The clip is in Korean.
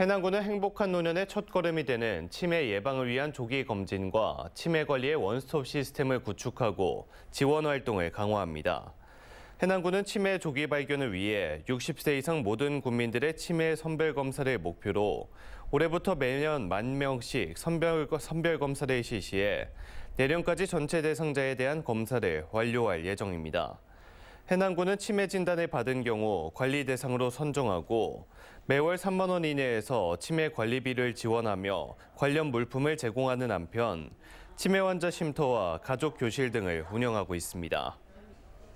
해남군은 행복한 노년의 첫걸음이 되는 치매 예방을 위한 조기 검진과 치매 관리의 원스톱 시스템을 구축하고 지원 활동을 강화합니다. 해남군은 치매 조기 발견을 위해 60세 이상 모든 국민들의 치매 선별 검사를 목표로 올해부터 매년 만 명씩 선별, 선별 검사를 실시해 내년까지 전체 대상자에 대한 검사를 완료할 예정입니다. 해남군은 치매 진단을 받은 경우 관리 대상으로 선정하고 매월 3만 원 이내에서 치매 관리비를 지원하며 관련 물품을 제공하는 한편 치매 환자 쉼터와 가족 교실 등을 운영하고 있습니다.